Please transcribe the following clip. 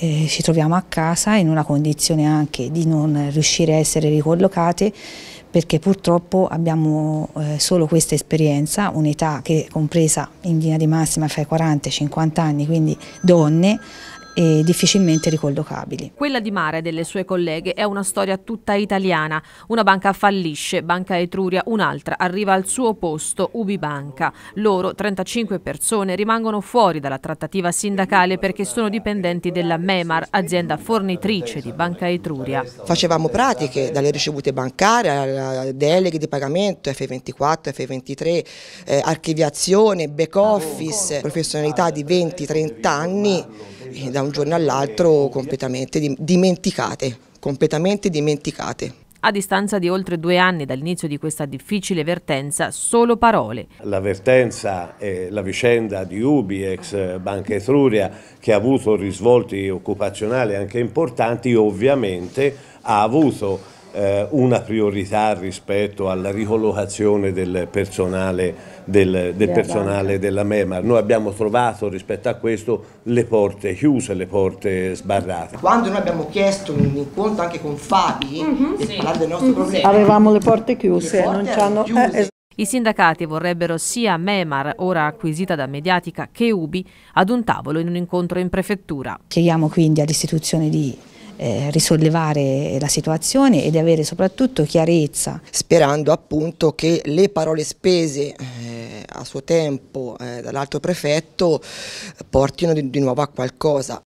eh, ci troviamo a casa in una condizione anche di non riuscire a essere ricollocate perché purtroppo abbiamo eh, solo questa esperienza, un'età che è compresa in linea di massima fra i 40 e i 50 anni, quindi donne, e difficilmente ricollocabili. Quella di Mare e delle sue colleghe è una storia tutta italiana. Una banca fallisce, Banca Etruria un'altra, arriva al suo posto Ubibanca. Loro, 35 persone, rimangono fuori dalla trattativa sindacale perché sono dipendenti della Memar, azienda fornitrice di Banca Etruria. Facevamo pratiche dalle ricevute bancarie, alla deleghe di pagamento, F24, F23, eh, archiviazione, back office, professionalità di 20-30 anni da un giorno all'altro completamente dimenticate, completamente dimenticate. A distanza di oltre due anni dall'inizio di questa difficile vertenza, solo parole. L'avvertenza vertenza e la vicenda di Ubi, ex Banca Etruria, che ha avuto risvolti occupazionali anche importanti, ovviamente ha avuto eh, una priorità rispetto alla ricollocazione del personale, del, del personale della MEMAR. Noi abbiamo trovato rispetto a questo le porte chiuse, le porte sbarrate. Quando noi abbiamo chiesto un incontro anche con Fabi mm -hmm, sì. parlare del mm -hmm. problema, avevamo le porte chiuse, le porte non ci hanno... Eh, i sindacati vorrebbero sia Memar, ora acquisita da Mediatica, che Ubi ad un tavolo in un incontro in prefettura. Chiediamo quindi all'istituzione di eh, risollevare la situazione e di avere soprattutto chiarezza. Sperando appunto che le parole spese eh, a suo tempo eh, dall'altro prefetto portino di, di nuovo a qualcosa.